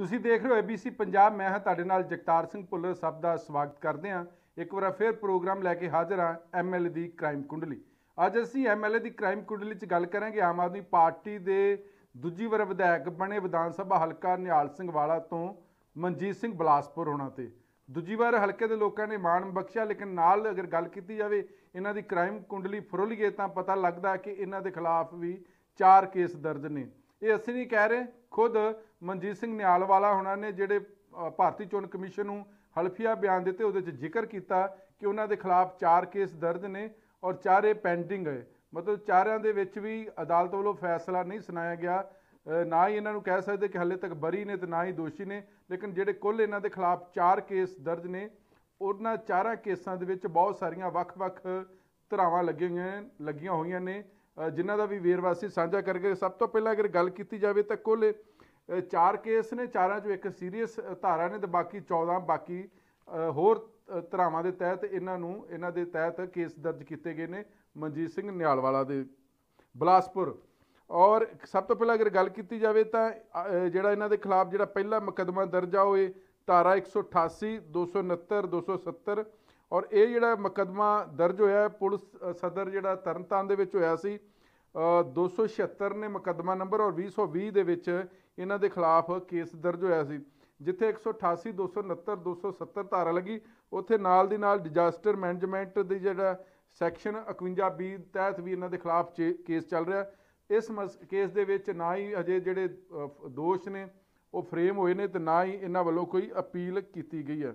ਤੁਸੀਂ ਦੇਖ ਰਹੇ ਹੋ ABC ਪੰਜਾਬ ਮੈਂ ਹਾਂ ਤੁਹਾਡੇ ਨਾਲ ਜਗਤਾਰ ਸਿੰਘ ਪੁੱਲਰ ਸਭ ਦਾ ਸਵਾਗਤ ਕਰਦੇ ਹਾਂ ਇੱਕ ਵਾਰ ਫਿਰ ਪ੍ਰੋਗਰਾਮ ਲੈ ਕੇ ਹਾਜ਼ਰ ਹਾਂ ਐਮਐਲਏ ਦੀ ਕ੍ਰਾਈਮ ਕੁੰਡਲੀ ਅੱਜ ਅਸੀਂ ਐਮਐਲਏ ਦੀ ਕ੍ਰਾਈਮ ਕੁੰਡਲੀ 'ਚ ਗੱਲ ਕਰਾਂਗੇ ਆਮ ਆਦਮੀ ਪਾਰਟੀ ਦੇ ਦੂਜੀ ਵਾਰ ਵਿਧਾਇਕ ਬਣੇ ਵਿਧਾਨ ਸਭਾ ਹਲਕਾ ਨਿਹਾਲ ਸਿੰਘ ਵਾਲਾ ਤੋਂ ਮਨਜੀਤ ਸਿੰਘ ਬਲਾਸਪੁਰ ਹੋਣਾ ਤੇ ਦੂਜੀ ਵਾਰ ਹਲਕੇ ਦੇ ਲੋਕਾਂ ਨੇ ਮਾਣ ਬਖਸ਼ਿਆ ਲੇਕਿਨ ਨਾਲ ਅਗਰ ਗੱਲ ਕੀਤੀ ਜਾਵੇ ਇਹਨਾਂ ਦੀ ਕ੍ਰਾਈਮ ਕੁੰਡਲੀ ਫਰੋਲੀਏ ਤਾਂ ਪਤਾ ਲੱਗਦਾ ਕਿ ਇਹਨਾਂ ਦੇ ਖਿਲਾਫ ਵੀ ਚਾਰ ਕੇਸ ਦਰਜ ਨੇ ਇਹ ਅਸੀਂ ਨਹੀਂ ਕਹਿ ਰਹੇ ਖੁਦ ਮਨਜੀਤ ਸਿੰਘ ਨਿਆਲਵਾਲਾ ਹੁਣਾਂ ਨੇ ਜਿਹੜੇ ਭਾਰਤੀ ਚੋਣ ਕਮਿਸ਼ਨ ਨੂੰ ਹਲਫੀਆ ਬਿਆਨ ਦਿੱਤੇ ਉਹਦੇ ਵਿੱਚ ਜ਼ਿਕਰ ਕੀਤਾ ਕਿ ਉਹਨਾਂ ਦੇ ਖਿਲਾਫ 4 ਕੇਸ ਦਰਜ ਨੇ ਔਰ ਚਾਰੇ ਪੈਂਡਿੰਗ ਹੈ ਮਤਲਬ ਚਾਰਿਆਂ ਦੇ ਵਿੱਚ ਵੀ ਅਦਾਲਤ ਵੱਲੋਂ ਫੈਸਲਾ ਨਹੀਂ ਸੁਣਾਇਆ ਗਿਆ ਨਾ ਹੀ ਇਹਨਾਂ ਨੂੰ ਕਹਿ ਸਕਦੇ ਕਿ ਹੱਲੇ ਤੱਕ ਬਰੀ ਨੇ ਤੇ ਨਾ ਹੀ ਦੋਸ਼ੀ ਨੇ ਲੇਕਿਨ ਜਿਹੜੇ ਕੁੱਲ ਇਹਨਾਂ ਦੇ ਖਿਲਾਫ 4 ਕੇਸ ਦਰਜ ਨੇ ਉਹਨਾਂ ਚਾਰਾਂ ਕੇਸਾਂ ਦੇ ਵਿੱਚ ਬਹੁਤ ਸਾਰੀਆਂ ਵੱਖ-ਵੱਖ ਧਰਾਵਾਂ ਲੱਗੀਆਂ ਲੱਗੀਆਂ ਹੋਈਆਂ ਨੇ ਜਿਨ੍ਹਾਂ ਦਾ ਵੀ ਵੇਰਵਾ ਸੀ ਸਾਂਝਾ ਕਰਕੇ ਸਭ ਤੋਂ ਪਹਿਲਾਂ ਅਗਰ ਗੱਲ ਕੀਤੀ ਜਾਵੇ ਤਾਂ ਕੁੱਲ ਚਾਰ ਕੇਸ ਨੇ ਚਾਰਾਂ ਚੋਂ ਇੱਕ ਸੀਰੀਅਸ ਧਾਰਾ ਨੇ ਤੇ ਬਾਕੀ 14 ਬਾਕੀ ਹੋਰ ਧਰਾਵਾਂ ਦੇ ਤਹਿਤ ਇਹਨਾਂ ਨੂੰ ਇਹਨਾਂ ਦੇ ਤਹਿਤ ਕੇਸ ਦਰਜ ਕੀਤੇ ਗਏ ਨੇ ਮਨਜੀਤ ਸਿੰਘ ਨਿਆਲਵਾਲਾ ਦੇ ਬਲਾਸਪੁਰ ਔਰ ਸਭ ਤੋਂ ਪਹਿਲਾਂ ਅਗਰ ਗੱਲ ਕੀਤੀ ਜਾਵੇ ਤਾਂ ਜਿਹੜਾ ਇਹਨਾਂ ਦੇ ਖਿਲਾਫ ਜਿਹੜਾ ਪਹਿਲਾ ਮੁਕਦਮਾ ਦਰਜ ਹੋਏ ਧਾਰਾ 188 269 270 ਔਰ ਇਹ ਜਿਹੜਾ ਮੁਕਦਮਾ ਦਰਜ ਹੋਇਆ ਪੁਲਿਸ ਸਦਰ ਜਿਹੜਾ ਤਰਨਤਾਰਨ ਦੇ ਵਿੱਚ ਹੋਇਆ ਸੀ 276 ਨੇ ਮੁਕੱਦਮਾ ਨੰਬਰ ਔਰ 2020 ਦੇ ਵਿੱਚ ਇਹਨਾਂ ਦੇ ਖਿਲਾਫ ਕੇਸ ਦਰਜ ਹੋਇਆ ਸੀ ਜਿੱਥੇ 188 269 270 ਧਾਰਾ ਲੱਗੀ ਉੱਥੇ ਨਾਲ ਦੀ ਨਾਲ ਡਿਜ਼ਾਸਟਰ ਮੈਨੇਜਮੈਂਟ ਦੀ ਜਿਹੜਾ ਸੈਕਸ਼ਨ 51 ਬੀ ਤਹਿਤ ਵੀ ਇਹਨਾਂ ਦੇ ਖਿਲਾਫ ਕੇਸ ਚੱਲ ਰਿਹਾ ਇਸ ਕੇਸ ਦੇ ਵਿੱਚ ਨਾ ਹੀ ਅਜੇ ਜਿਹੜੇ ਦੋਸ਼ ਨੇ ਉਹ ਫਰੇਮ ਹੋਏ ਨੇ ਤੇ ਨਾ ਹੀ ਇਹਨਾਂ ਵੱਲੋਂ ਕੋਈ ਅਪੀਲ ਕੀਤੀ ਗਈ ਹੈ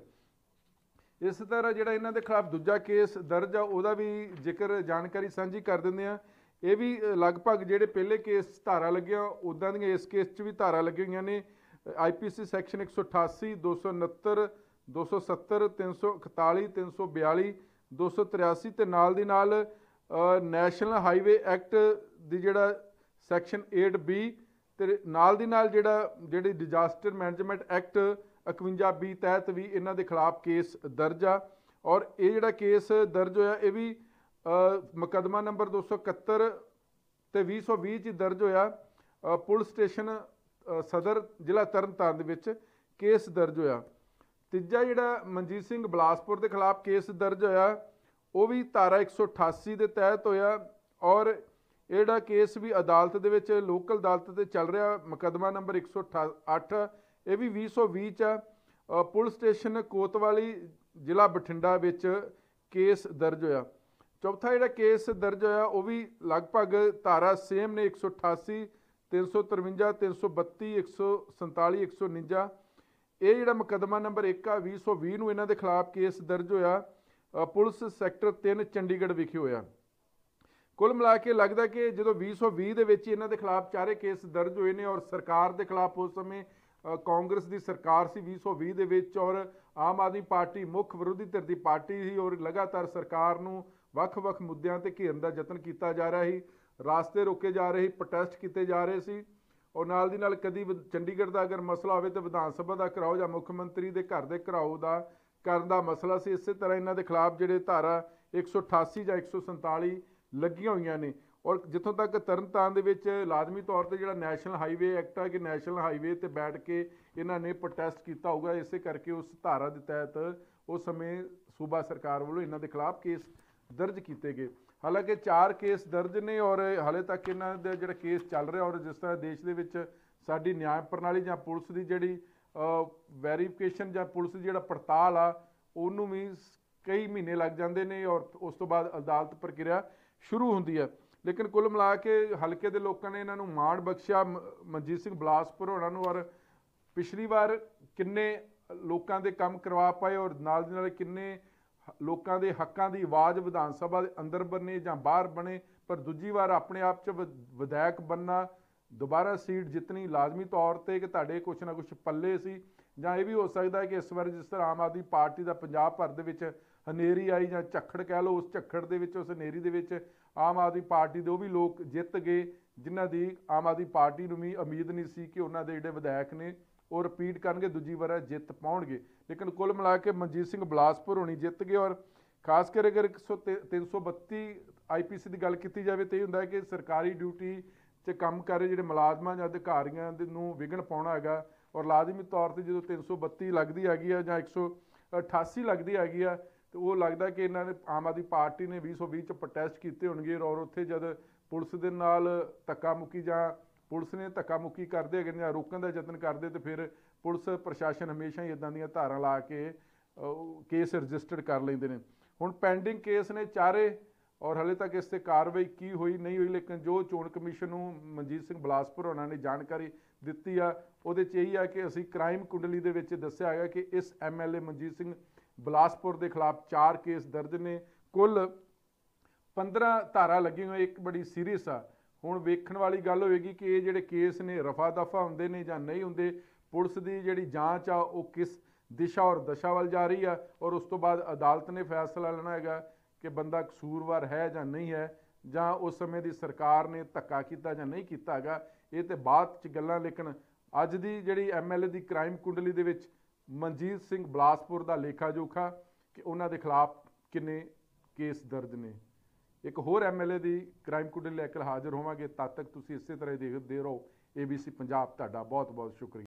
ਇਸ ਤਰ੍ਹਾਂ ਜਿਹੜਾ ਇਹਨਾਂ ਦੇ ਖਿਲਾਫ ਦੂਜਾ ਕੇਸ ਦਰਜ ਆ ਉਹਦਾ ਵੀ ਜ਼ਿਕਰ ਜਾਣਕਾਰੀ ਸਾਂਝੀ ਕਰ ਦਿੰਦੇ ਆ ਇਹ ਵੀ ਲਗਭਗ ਜਿਹੜੇ ਪਹਿਲੇ ਕੇਸ ਧਾਰਾ ਲੱਗਿਆ ਉਦਾਂ ਦੀਆਂ ਇਸ ਕੇਸ 'ਚ ਵੀ ਧਾਰਾ ਲੱਗੀਆਂ ਹੋਈਆਂ ਨੇ ਆਈਪੀਸੀ ਸੈਕਸ਼ਨ 188 269 270 341 342 283 ਤੇ ਨਾਲ ਦੀ ਨਾਲ ਨੈਸ਼ਨਲ ਹਾਈਵੇ ਐਕਟ ਦੀ ਜਿਹੜਾ ਸੈਕਸ਼ਨ 8B ਤੇ ਨਾਲ ਦੀ ਨਾਲ ਜਿਹੜਾ ਜਿਹੜੀ ਡਿਜ਼ਾਸਟਰ ਮੈਨੇਜਮੈਂਟ ਐਕਟ 51B ਤਹਿਤ ਵੀ ਇਹਨਾਂ ਦੇ ਖਿਲਾਫ ਕੇਸ ਦਰਜ ਆ ਔਰ ਇਹ ਜਿਹੜਾ ਕੇਸ ਦਰਜ ਹੋਇਆ ਇਹ ਵੀ ਮੁਕਦਮਾ ਨੰਬਰ 271 ਤੇ 2020 ਚ ਦਰਜ ਹੋਇਆ ਪੁਲਿਸ ਸਟੇਸ਼ਨ ਸਦਰ ਜ਼ਿਲ੍ਹਾ ਤਰਨਤਾਰਨ ਦੇ ਵਿੱਚ ਕੇਸ ਦਰਜ ਹੋਇਆ ਤੀਜਾ ਜਿਹੜਾ ਮਨਜੀਤ ਸਿੰਘ ਬਲਾਸਪੁਰ ਦੇ ਖਿਲਾਫ ਕੇਸ ਦਰਜ ਹੋਇਆ ਉਹ ਵੀ ਧਾਰਾ 188 ਦੇ ਤਹਿਤ ਹੋਇਆ ਔਰ ਇਹੜਾ ਕੇਸ ਵੀ ਅਦਾਲਤ ਦੇ ਵਿੱਚ ਲੋਕਲ ਅਦਾਲਤ ਤੇ ਚੱਲ ਰਿਹਾ ਮੁਕਦਮਾ ਨੰਬਰ 188 ਇਹ ਵੀ 2020 ਚ ਪੁਲਿਸ ਸਟੇਸ਼ਨ ਕੋਤਵਾਲੀ ਜ਼ਿਲ੍ਹਾ ਬਠਿੰਡਾ ਵਿੱਚ ਕੇਸ ਦਰਜ ਹੋਇਆ ਚੌਥਾ ਜਿਹੜਾ ਕੇਸ ਦਰਜ ਹੋਇਆ ਉਹ ਵੀ ਲਗਭਗ ਧਾਰਾ ਸੇਮ ਨੇ 188 353 332 147 149 ਇਹ ਜਿਹੜਾ ਮੁਕਦਮਾ ਨੰਬਰ 1 ਆ 2020 ਨੂੰ ਇਹਨਾਂ ਦੇ ਖਿਲਾਫ ਕੇਸ ਦਰਜ ਹੋਇਆ ਪੁਲਿਸ ਸੈਕਟਰ 3 ਚੰਡੀਗੜ੍ਹ ਵਿਖੇ ਹੋਇਆ ਕੁੱਲ ਮਿਲਾ ਕੇ ਲੱਗਦਾ ਕਿ ਜਦੋਂ 2020 ਦੇ ਵਿੱਚ ਇਹਨਾਂ ਦੇ ਖਿਲਾਫ ਚਾਰੇ ਕੇਸ ਦਰਜ ਹੋਏ ਨੇ ਔਰ ਸਰਕਾਰ ਦੇ ਖਿਲਾਫ ਉਸ ਸਮੇਂ ਕਾਂਗਰਸ ਦੀ ਸਰਕਾਰ ਸੀ 2020 ਦੇ ਵਿੱਚ ਔਰ ਆਮ ਆਦਮੀ ਪਾਰਟੀ ਮੁੱਖ ਵਿਰੋਧੀ ਧਿਰ ਦੀ ਪਾਰਟੀ ਸੀ ਔਰ ਲਗਾਤਾਰ ਸਰਕਾਰ ਨੂੰ ਵੱਖ-ਵੱਖ ਮੁੱਦਿਆਂ ਤੇ ਘੇਰਨ ਦਾ ਯਤਨ ਕੀਤਾ ਜਾ ਰਿਹਾ ਸੀ ਰਾਸਤੇ ਰੋਕੇ ਜਾ ਰਹੇ ਸੀ ਪ੍ਰੋਟੈਸਟ ਕੀਤੇ ਜਾ ਰਹੇ ਸੀ ਔਰ ਨਾਲ ਦੀ ਨਾਲ ਕਦੀ ਚੰਡੀਗੜ੍ਹ ਦਾ ਅਗਰ ਮਸਲਾ ਹੋਵੇ ਤੇ ਵਿਧਾਨ ਸਭਾ ਦਾ ਕਰਾਓ ਜਾਂ ਮੁੱਖ ਮੰਤਰੀ ਦੇ ਘਰ ਦੇ ਘਰਾਓ ਦਾ ਕਰਨ ਦਾ ਮਸਲਾ ਸੀ ਇਸੇ ਤਰ੍ਹਾਂ ਇਹਨਾਂ ਦੇ ਖਿਲਾਫ ਜਿਹੜੇ ਧਾਰਾ 188 ਜਾਂ 147 ਲੱਗੀਆਂ ਹੋਈਆਂ ਨੇ ਔਰ ਜਿੱਥੋਂ ਤੱਕ ਤਰਨਤਾਰਨ ਦੇ ਵਿੱਚ ਲਾਜ਼ਮੀ ਤੌਰ ਤੇ ਜਿਹੜਾ ਨੈਸ਼ਨਲ ਹਾਈਵੇ ਐਕਟ ਹੈ ਕਿ ਨੈਸ਼ਨਲ ਹਾਈਵੇ ਤੇ ਬੈਠ ਕੇ ਇਹਨਾਂ ਨੇ ਪ੍ਰੋਟੈਸਟ ਕੀਤਾ ਹੋਊਗਾ ਇਸੇ ਕਰਕੇ ਉਸ ਧਾਰਾ ਦੇ ਤਹਿਤ ਉਸ ਸਮੇਂ ਸੂਬਾ ਸਰਕਾਰ ਵੱਲੋਂ ਇਹਨਾਂ ਦੇ ਖਿਲਾਫ ਕੇਸ ਦਰਜ ਕੀਤੇ ਗਏ ਹਾਲਾਂਕਿ 4 ਕੇਸ ਦਰਜ ਨੇ ਔਰ ਹਾਲੇ ਤੱਕ ਇਹਨਾਂ ਦੇ ਜਿਹੜਾ ਕੇਸ ਚੱਲ ਰਿਹਾ ਔਰ ਜਿਸ ਤਰ੍ਹਾਂ ਦੇਸ਼ ਦੇ ਵਿੱਚ ਸਾਡੀ ਨਿਆਂ ਪ੍ਰਣਾਲੀ ਜਾਂ ਪੁਲਿਸ ਦੀ ਜਿਹੜੀ ਵੈਰੀਫਿਕੇਸ਼ਨ ਜਾਂ ਪੁਲਿਸ ਜਿਹੜਾ ਪੜਤਾਲ ਆ ਉਹਨੂੰ ਵੀ ਕਈ ਮਹੀਨੇ ਲੱਗ ਜਾਂਦੇ ਨੇ ਔਰ ਉਸ ਤੋਂ ਬਾਅਦ ਅਦਾਲਤ ਪ੍ਰਕਿਰਿਆ ਸ਼ੁਰੂ ਹੁੰਦੀ ਹੈ ਲੇਕਿਨ ਕੁੱਲ ਮਿਲਾ ਕੇ ਹਲਕੇ ਦੇ ਲੋਕਾਂ ਨੇ ਇਹਨਾਂ ਨੂੰ ਮਾਣ ਬਖਸ਼ਿਆ ਮਨਜੀਤ ਸਿੰਘ ਬਲਾਸਪੁਰ ਹੋਣਾ ਨੂੰ ਔਰ ਪਿਛਲੀ ਵਾਰ ਕਿੰਨੇ ਲੋਕਾਂ ਦੇ ਕੰਮ ਕਰਵਾ ਪਾਏ ਔਰ ਨਾਲ ਦੇ ਨਾਲ ਕਿੰਨੇ ਲੋਕਾਂ ਦੇ ਹੱਕਾਂ ਦੀ ਆਵਾਜ਼ ਵਿਧਾਨ ਸਭਾ ਦੇ ਅੰਦਰ ਬਣੇ ਜਾਂ ਬਾਹਰ ਬਣੇ ਪਰ ਦੂਜੀ ਵਾਰ ਆਪਣੇ ਆਪ 'ਚ ਵਿਧਾਇਕ ਬੰਨਾ ਦੁਬਾਰਾ ਸੀਟ ਜਿੰਨੀ ਲਾਜ਼ਮੀ ਤੌਰ ਤੇ ਕਿ ਤੁਹਾਡੇ ਕੁਝ ਨਾ ਕੁਝ ਪੱਲੇ ਸੀ ਜਾਂ ਇਹ ਵੀ ਹੋ ਸਕਦਾ ਹੈ ਕਿ ਇਸ ਵਾਰ ਜਿਸ ਤਰ੍ਹਾਂ ਆਮ ਆਦਮੀ ਪਾਰਟੀ ਦਾ ਪੰਜਾਬ ਭਰ ਦੇ ਵਿੱਚ ਹਨੇਰੀ ਆਈ ਜਾਂ ਝੱਖੜ ਕਹਿ ਲਓ ਉਸ ਝੱਖੜ ਦੇ ਵਿੱਚ ਉਸ ਹਨੇਰੀ ਦੇ ਵਿੱਚ ਆਮ ਆਦਮੀ ਪਾਰਟੀ ਦੇ ਉਹ ਵੀ ਲੋਕ ਜਿੱਤ ਗਏ ਜਿਨ੍ਹਾਂ ਦੀ ਆਮ ਆਦਮੀ ਪਾਰਟੀ ਨੂੰ ਵੀ ਉਮੀਦ ਨਹੀਂ ਸੀ ਕਿ ਉਹਨਾਂ ਦੇ ਜਿਹੜੇ ਵਿਧਾਇਕ ਨੇ ਉਹ ਰਿਪੀਟ ਕਰਨਗੇ ਦੂਜੀ ਵਾਰ ਜਿੱਤ ਪਾਉਣਗੇ ਲੇਕਿਨ ਕੁੱਲ ਮਿਲਾ ਕੇ ਮਨਜੀਤ ਸਿੰਘ ਬਲਾਸਪੁਰ ਹੁਣੀ ਜਿੱਤ ਗਏ ਔਰ ਖਾਸ ਕਰਕੇ ਅਗਰ 332 ਆਈਪੀਸੀ ਦੀ ਗੱਲ ਕੀਤੀ ਜਾਵੇ ਤੇ ਇਹ ਹੁੰਦਾ ਹੈ ਕਿ ਸਰਕਾਰੀ ਡਿਊਟੀ 'ਚ ਕੰਮ ਕਰ ਰਹੇ ਜਿਹੜੇ ਮੁਲਾਜ਼ਮਾਂ ਜਾਂ ਅਧਿਕਾਰੀਆਂ ਦੇ ਨੂੰ ਵਿਗਣ ਪਾਉਣਾ ਹੈਗਾ ਔਰ ਲਾਜ਼ਮੀ ਤੌਰ ਤੇ ਜਦੋਂ 332 ਲੱਗਦੀ ਹੈਗੀ ਆ ਜਾਂ 188 ਲੱਗਦੀ ਹੈਗੀ ਆ ਤੇ ਉਹ ਲੱਗਦਾ ਕਿ ਇਹਨਾਂ ਨੇ ਆਮ ਆਦੀ ਪਾਰਟੀ ਨੇ 220 ਚ ਪ੍ਰੋਟੈਸਟ ਕੀਤੇ ਹੋਣਗੇ ਔਰ ਉੱਥੇ ਜਦ ਪੁਲਿਸ ਦੇ ਨਾਲ ਤੱਕਾ ਮੁੱਕੀ ਜਾਂ ਪੁਲਿਸ ਨੇ ਧੱਕਾ ਮੁੱਕੀ ਕਰਦੇ ਹੈਗੇ ਜਾਂ ਰੋਕਣ ਦਾ ਯਤਨ ਕਰਦੇ ਤੇ ਫਿਰ ਪੁਲਿਸ ਪ੍ਰਸ਼ਾਸਨ ਹਮੇਸ਼ਾ ਹੀ ਇਦਾਂ ਦੀਆਂ ਧਾਰਾਂ ਲਾ ਕੇ ਕੇਸ ਰਜਿਸਟਰਡ ਕਰ ਲੈਂਦੇ ਨੇ ਹੁਣ ਪੈਂਡਿੰਗ ਕੇਸ ਨੇ ਚਾਰੇ ਔਰ ਹਲੇ ਤੱਕ ਇਸ ਤੇ ਕਾਰਵਾਈ ਕੀ ਹੋਈ ਨਹੀਂ ਹੋਈ ਲੇਕਿਨ ਜੋ ਚੋਣ ਕਮਿਸ਼ਨ ਨੂੰ ਮਨਜੀਤ ਸਿੰਘ ਬਲਾਸਪੁਰ ਉਹਨਾਂ ਨੇ ਜਾਣਕਾਰੀ ਦਿੱਤੀ ਆ ਉਹਦੇ ਚ ਇਹੀ ਆ ਕਿ ਅਸੀਂ ਕ੍ਰਾਈਮ ਕੁੰਡਲੀ ਦੇ ਵਿੱਚ ਦੱਸਿਆ ਹੈਗਾ ਕਿ ਇਸ ਐਮਐਲਏ ਮਨਜੀਤ ਸਿੰਘ ਬਲਾਸਪੁਰ ਦੇ ਖਿਲਾਫ 4 ਕੇਸ ਦਰਜ ਨੇ ਕੁੱਲ 15 ਧਾਰਾ ਲੱਗੀਆਂ ਇੱਕ ਬੜੀ ਸੀਰੀਅਸ ਆ ਹੁਣ ਵੇਖਣ ਵਾਲੀ ਗੱਲ ਹੋਵੇਗੀ ਕਿ ਇਹ ਜਿਹੜੇ ਕੇਸ ਨੇ ਰਫਾ ਦਫਾ ਹੁੰਦੇ ਨੇ ਜਾਂ ਨਹੀਂ ਹੁੰਦੇ ਪੁਲਿਸ ਦੀ ਜਿਹੜੀ ਜਾਂਚ ਆ ਉਹ ਕਿਸ ਦਿਸ਼ਾ ਔਰ ਦਸ਼ਾ ਵੱਲ ਜਾ ਰਹੀ ਆ ਔਰ ਉਸ ਤੋਂ ਬਾਅਦ ਅਦਾਲਤ ਨੇ ਫੈਸਲਾ ਲੈਣਾ ਹੈਗਾ ਕਿ ਬੰਦਾ ਕਸੂਰਵਾਰ ਹੈ ਜਾਂ ਨਹੀਂ ਹੈ ਜਾਂ ਉਸ ਸਮੇਂ ਦੀ ਸਰਕਾਰ ਨੇ ਧੱਕਾ ਕੀਤਾ ਜਾਂ ਨਹੀਂ ਕੀਤਾ ਹੈਗਾ ਇਹ ਤੇ ਬਾਅਦ ਚ ਗੱਲਾਂ ਲੇਕਿਨ ਅੱਜ ਦੀ ਜਿਹੜੀ ਐਮਐਲਏ ਦੀ ਕ੍ਰਾਈਮ ਕੁੰਡਲੀ ਦੇ ਵਿੱਚ ਮਨਜੀਤ ਸਿੰਘ ਬਲਾਸਪੁਰ ਦਾ ਲੇਖਾ ਜੋਖਾ ਕਿ ਉਹਨਾਂ ਦੇ ਖਿਲਾਫ ਕਿੰਨੇ ਕੇਸ ਦਰਜ ਨੇ ਇੱਕ ਹੋਰ ਐਮਐਲਏ ਦੀ ਕ੍ਰਾਈਮ ਕੁਡਲ ਲੈ ਕੇ ਹਾਜ਼ਰ ਹੋਵਾਂਗੇ ਤਦ ਤੱਕ ਤੁਸੀਂ ਇਸੇ ਤਰ੍ਹਾਂ ਹੀ ਦੇਖਦੇ ਰਹੋ ਏਬੀਸੀ ਪੰਜਾਬ ਤੁਹਾਡਾ ਬਹੁਤ ਬਹੁਤ ਸ਼ੁਕਰੀਆ